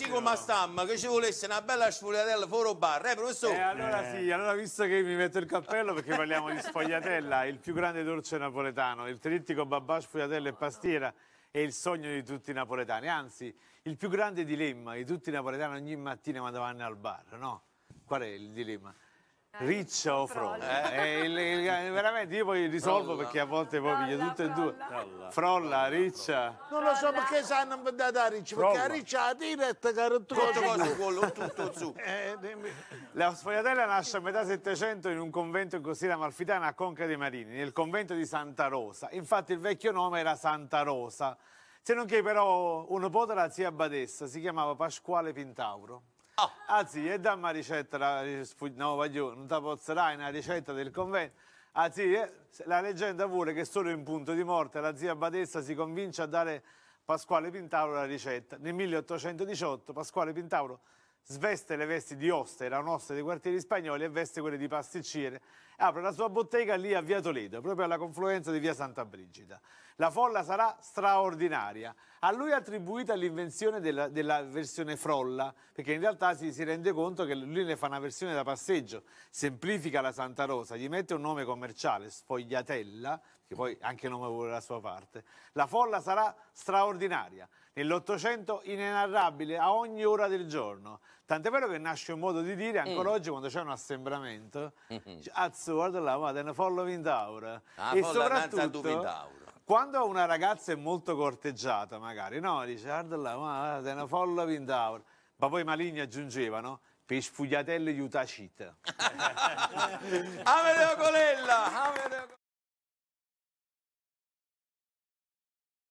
Sì, come stamma, che ci volesse una bella sfogliatella fuori bar, eh, professore? Eh, allora eh. sì, allora visto che mi metto il cappello perché parliamo di sfogliatella, il più grande dolce napoletano, il trittico babà, sfogliatella e pastiera è il sogno di tutti i napoletani, anzi, il più grande dilemma di tutti i napoletani ogni mattina quando vanno al bar, no? Qual è il dilemma? Riccia o Frolla? Eh, eh il, il, veramente io poi risolvo Frolla. perché a volte poi piglia tutte e due. Frolla, Frolla Riccia. Non lo so perché sanno andare a Riccia, perché a Riccia la diretta carottuccio. tutto su. Eh, la sfogliatella nasce a metà Settecento in un convento in costiera amalfitana a Conca dei Marini, nel convento di Santa Rosa. Infatti il vecchio nome era Santa Rosa. Se non che però un nipote della zia Badessa si chiamava Pasquale Pintauro. Oh. Anzi, e dammi una ricetta, la, no, voglio, non ti pozzerai una ricetta del convento. Anzi, eh, la leggenda vuole che solo in punto di morte la zia Badessa si convince a dare Pasquale Pintauro la ricetta. Nel 1818 Pasquale Pintauro sveste le vesti di oste, era un'oste dei quartieri spagnoli e veste quelle di pasticciere, apre la sua bottega lì a Via Toledo, proprio alla confluenza di Via Santa Brigida. La folla sarà straordinaria. A lui è attribuita l'invenzione della, della, versione frolla, perché in realtà si, si rende conto che lui ne fa una versione da passeggio, semplifica la Santa Rosa, gli mette un nome commerciale, Sfogliatella, che poi anche nome vuole la sua parte. La folla sarà straordinaria, nell'Ottocento inenarrabile a ogni ora del giorno. Tant'è vero che nasce un modo di dire ancora mm. oggi quando c'è un assembramento, mm-hmm. azzu, guarda là, ma te ne following tower. Ah, e soprattutto, quando una ragazza è molto corteggiata magari, no, dice guarda là, ma te ne following tower. Ma poi Maligni aggiungevano, per sfugliatelle di Utacit. Amedeo Colella! Amedeo Colella!